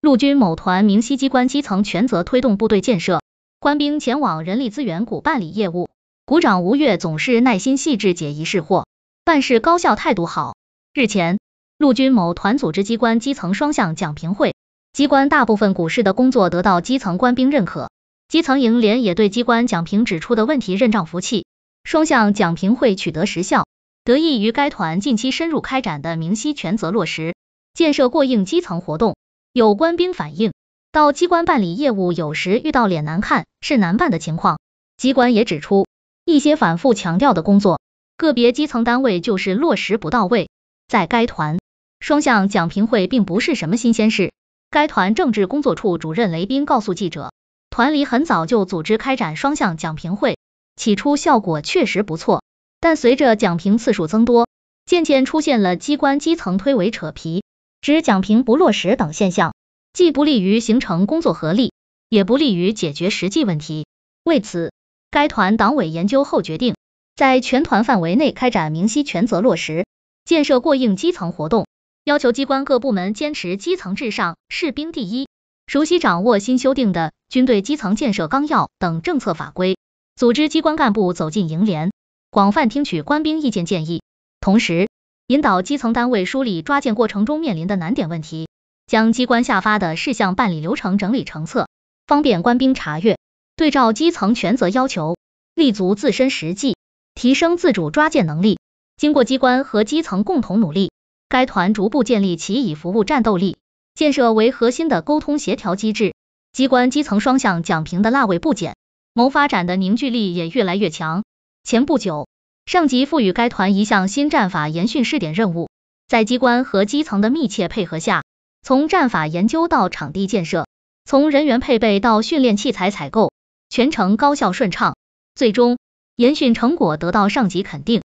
陆军某团明晰机关基层权责，推动部队建设。官兵前往人力资源股办理业务，股长吴越总是耐心细致解疑释惑，办事高效，态度好。日前，陆军某团组织机关基层双向讲评会，机关大部分股市的工作得到基层官兵认可，基层营联也对机关讲评指出的问题认账服气，双向讲评会取得实效，得益于该团近期深入开展的明晰权责落实、建设过硬基层活动。有官兵反映到机关办理业务，有时遇到脸难看、是难办的情况。机关也指出，一些反复强调的工作，个别基层单位就是落实不到位。在该团，双向讲评会并不是什么新鲜事。该团政治工作处主任雷斌告诉记者，团里很早就组织开展双向讲评会，起初效果确实不错，但随着讲评次数增多，渐渐出现了机关基层推诿扯皮、只讲评不落实等现象。既不利于形成工作合力，也不利于解决实际问题。为此，该团党委研究后决定，在全团范围内开展明晰权责落实、建设过硬基层活动，要求机关各部门坚持基层至上、士兵第一，熟悉掌握新修订的《军队基层建设纲要》等政策法规，组织机关干部走进营连，广泛听取官兵意见建议，同时引导基层单位梳理抓建过程中面临的难点问题。将机关下发的事项办理流程整理成册，方便官兵查阅。对照基层权责要求，立足自身实际，提升自主抓建能力。经过机关和基层共同努力，该团逐步建立起以服务战斗力建设为核心的沟通协调机制，机关基层双向讲评的辣味不减，谋发展的凝聚力也越来越强。前不久，上级赋予该团一项新战法研训试点任务，在机关和基层的密切配合下。从战法研究到场地建设，从人员配备到训练器材采购，全程高效顺畅，最终研训成果得到上级肯定。